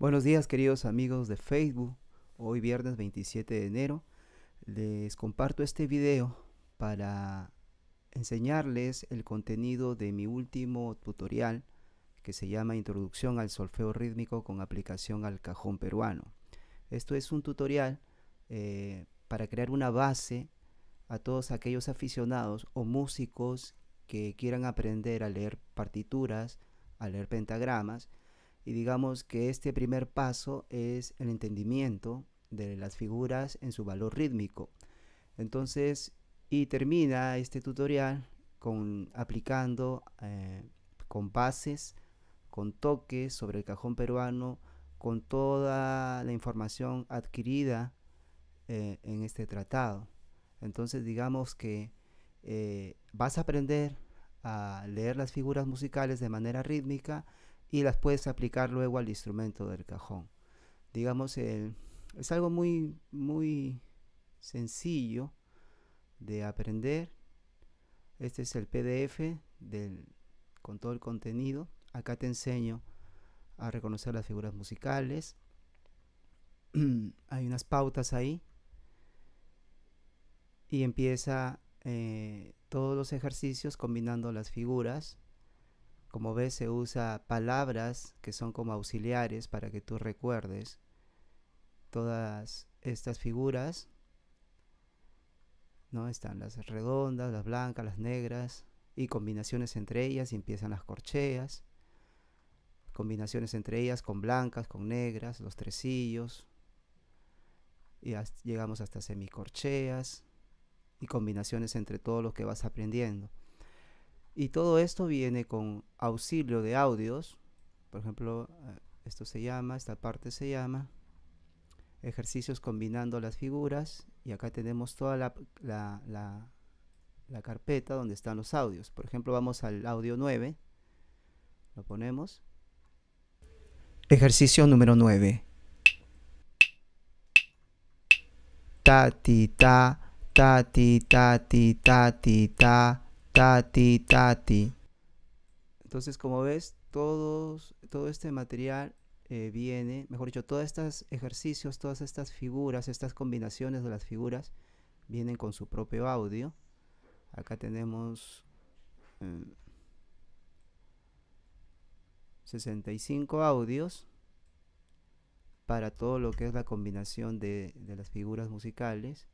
Buenos días queridos amigos de Facebook, hoy viernes 27 de enero les comparto este video para enseñarles el contenido de mi último tutorial que se llama Introducción al solfeo rítmico con aplicación al cajón peruano. Esto es un tutorial eh, para crear una base a todos aquellos aficionados o músicos que quieran aprender a leer partituras, a leer pentagramas, y digamos que este primer paso es el entendimiento de las figuras en su valor rítmico. Entonces, y termina este tutorial con aplicando eh, compases, con toques sobre el cajón peruano, con toda la información adquirida eh, en este tratado. Entonces digamos que eh, vas a aprender a leer las figuras musicales de manera rítmica y las puedes aplicar luego al instrumento del cajón. Digamos, es algo muy, muy sencillo de aprender. Este es el PDF del, con todo el contenido. Acá te enseño a reconocer las figuras musicales. Hay unas pautas ahí. Y empieza eh, todos los ejercicios combinando las figuras como ves, se usa palabras que son como auxiliares para que tú recuerdes todas estas figuras. ¿no? Están las redondas, las blancas, las negras y combinaciones entre ellas y empiezan las corcheas. Combinaciones entre ellas con blancas, con negras, los tresillos. Y llegamos hasta semicorcheas y combinaciones entre todo lo que vas aprendiendo. Y todo esto viene con auxilio de audios. Por ejemplo, eh, esto se llama, esta parte se llama ejercicios combinando las figuras. Y acá tenemos toda la, la, la, carpeta donde están los audios. Por ejemplo, vamos al audio 9. Lo ponemos. Ejercicio número 9. Ta ti ta ta ti ta ti ta ti ta Tati, tati. Entonces, como ves, todos, todo este material eh, viene, mejor dicho, todos estos ejercicios, todas estas figuras, estas combinaciones de las figuras, vienen con su propio audio. Acá tenemos 65 em, audios para todo lo que es la combinación de, de las figuras musicales.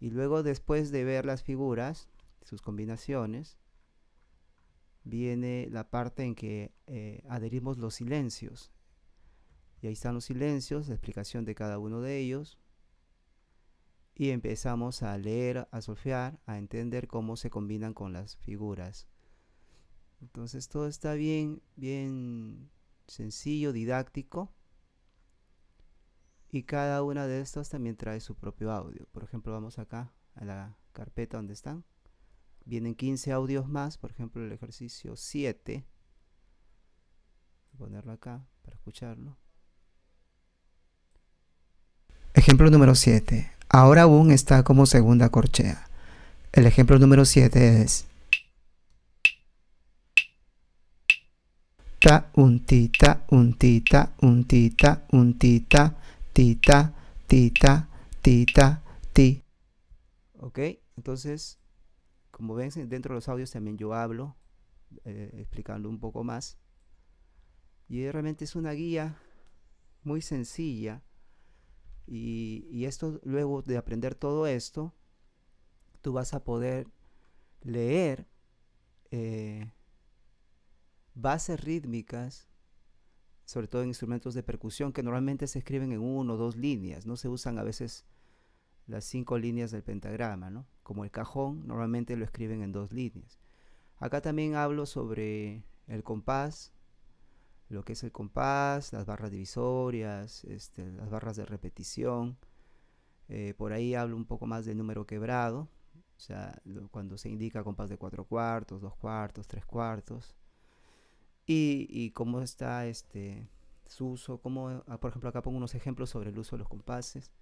Y luego después de ver las figuras, sus combinaciones, viene la parte en que eh, adherimos los silencios. Y ahí están los silencios, la explicación de cada uno de ellos. Y empezamos a leer, a solfear, a entender cómo se combinan con las figuras. Entonces todo está bien, bien sencillo, didáctico. Y cada una de estas también trae su propio audio. Por ejemplo, vamos acá a la carpeta donde están. Vienen 15 audios más, por ejemplo el ejercicio 7. Voy a ponerlo acá para escucharlo. Ejemplo número 7. Ahora aún está como segunda corchea. El ejemplo número 7 es... Ta, un, tita, un, tita, un, tita, un, tita, tita, tita, tita, ti. Ok, entonces como ven, dentro de los audios también yo hablo, eh, explicando un poco más. Y realmente es una guía muy sencilla. Y, esto, luego de aprender todo esto, tú vas a poder leer eh, bases rítmicas, sobre todo en instrumentos de percusión, que normalmente se escriben en uno o dos líneas, no se usan a veces las cinco líneas del pentagrama, ¿no? Como el cajón, normalmente lo escriben en dos líneas. Acá también hablo sobre el compás, lo que es el compás, las barras divisorias, este, las barras de repetición. Eh, por ahí hablo un poco más del número quebrado, o sea, cuando se indica compás de cuatro cuartos, dos cuartos, tres cuartos. Y, cómo está este, su uso, cómo, ah, por ejemplo, acá pongo unos ejemplos sobre el uso de los compases.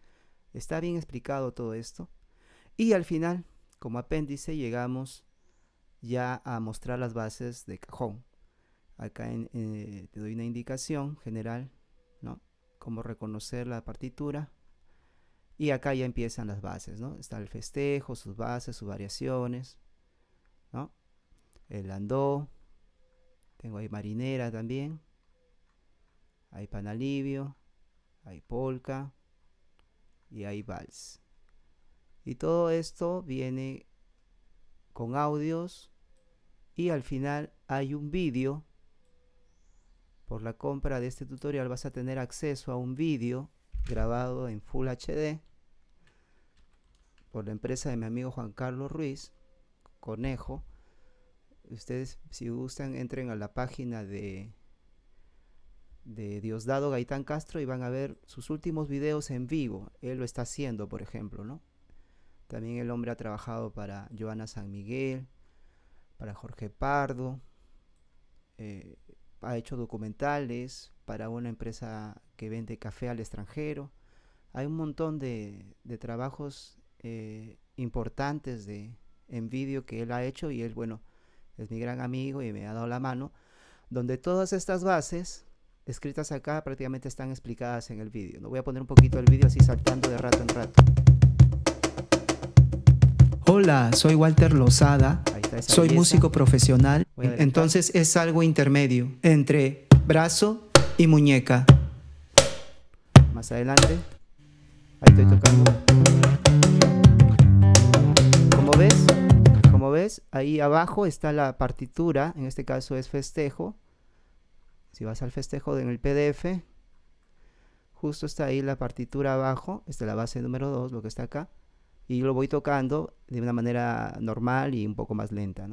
Está bien explicado todo esto. Y al final, como apéndice, llegamos ya a mostrar las bases de cajón. Acá eh, te doy una indicación general, ¿no? Cómo reconocer la partitura. Y acá ya empiezan las bases, ¿no? Está el festejo, sus bases, sus variaciones, ¿no? El andó. Tengo ahí marinera también. Hay panalivio. Hay polka y hay vals. Y todo esto viene con audios y al final hay un vídeo. Por la compra de este tutorial vas a tener acceso a un vídeo grabado en Full HD por la empresa de mi amigo Juan Carlos Ruiz, Conejo. Ustedes si gustan entren a la página de de Diosdado Gaitán Castro y van a ver sus últimos videos en vivo. Él lo está haciendo, por ejemplo, ¿no? También el hombre ha trabajado para Joana San Miguel, para Jorge Pardo, eh, ha hecho documentales para una empresa que vende café al extranjero. Hay un montón de, trabajos eh, importantes de, en vídeo que él ha hecho y él, bueno, es mi gran amigo y me ha dado la mano, donde todas estas bases escritas acá prácticamente están explicadas en el vídeo. No voy a poner un poquito el vídeo así saltando de rato en rato. Hola, soy Walter Lozada. Soy músico profesional. Entonces es algo intermedio entre brazo y muñeca. Más adelante. Ahí estoy tocando. Como ves, como ves, ahí abajo está la partitura. En este caso es festejo. Si vas al festejo en el PDF, justo está ahí la partitura abajo, esta es la base número 2, lo que está acá, y lo voy tocando de una manera normal y un poco más lenta,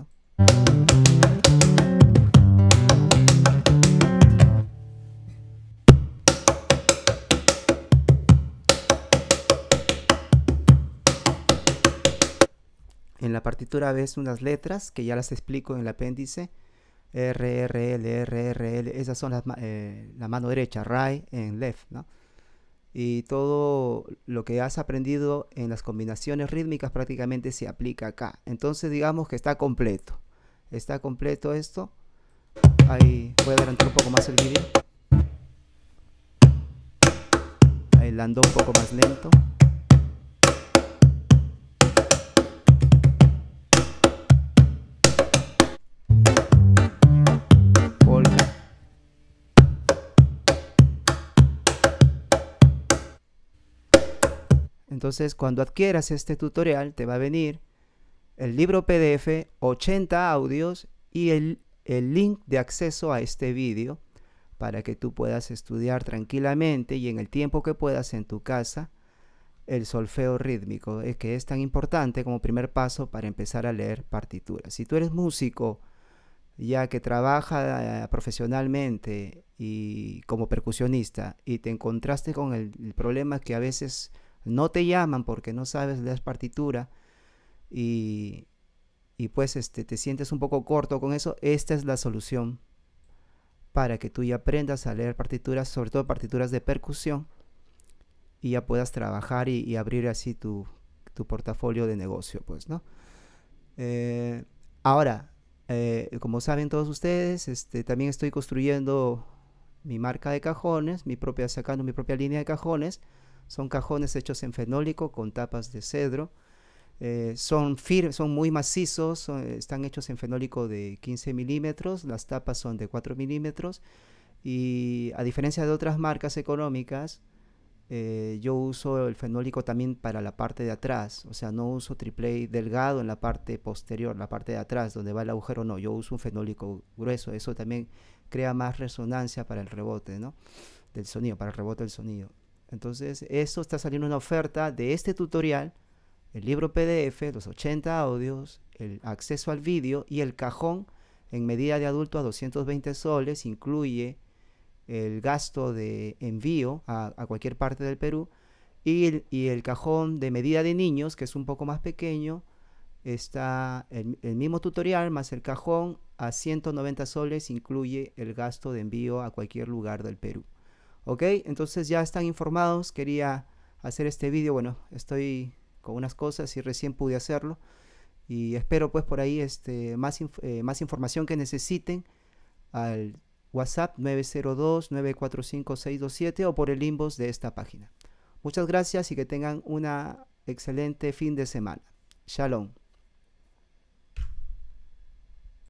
En la partitura ves unas letras que ya las explico en el apéndice RRL, RRL, esas son las, eh, la mano derecha, right en left, Y todo lo que has aprendido en las combinaciones rítmicas prácticamente se aplica acá. Entonces digamos que está completo. Está completo esto. Ahí voy a adelantar un poco más el vídeo. Ahí ando un poco más lento. Entonces, cuando adquieras este tutorial, te va a venir el libro PDF, 80 audios y el, link de acceso a este vídeo para que tú puedas estudiar tranquilamente y en el tiempo que puedas en tu casa el solfeo rítmico, es eh, que es tan importante como primer paso para empezar a leer partituras. Si tú eres músico, ya que trabaja eh, profesionalmente y como percusionista y te encontraste con el problema que a veces no te llaman porque no sabes leer partitura y, y pues este, te sientes un poco corto con eso, esta es la solución para que tú ya aprendas a leer partituras, sobre todo partituras de percusión, y ya puedas trabajar y, abrir así tu, tu, portafolio de negocio, pues, ¿no? Eh, ahora, eh, como saben todos ustedes, este, también estoy construyendo mi marca de cajones, mi propia, sacando mi propia línea de cajones, son cajones hechos en fenólico con tapas de cedro. Eh, son firmes, son muy macizos, están hechos en fenólico de 15 milímetros, las tapas son de 4 milímetros y a diferencia de otras marcas económicas, eh, yo uso el fenólico también para la parte de atrás, o sea, no uso triple delgado en la parte posterior, la parte de atrás, donde va el agujero, no, yo uso un fenólico grueso, eso también crea más resonancia para el rebote, Del sonido, para el rebote del sonido. Entonces, esto está saliendo una oferta de este tutorial, el libro PDF, los 80 audios, el acceso al vídeo y el cajón en medida de adulto a 220 soles, incluye el gasto de envío a, cualquier parte del Perú y el, cajón de medida de niños, que es un poco más pequeño, está el mismo tutorial más el cajón a 190 soles, incluye el gasto de envío a cualquier lugar del Perú. Ok, entonces ya están informados, quería hacer este vídeo, bueno, estoy con unas cosas y recién pude hacerlo y espero pues por ahí este, más, eh, más información que necesiten al WhatsApp 902-945-627 o por el inbox de esta página. Muchas gracias y que tengan un excelente fin de semana. Shalom.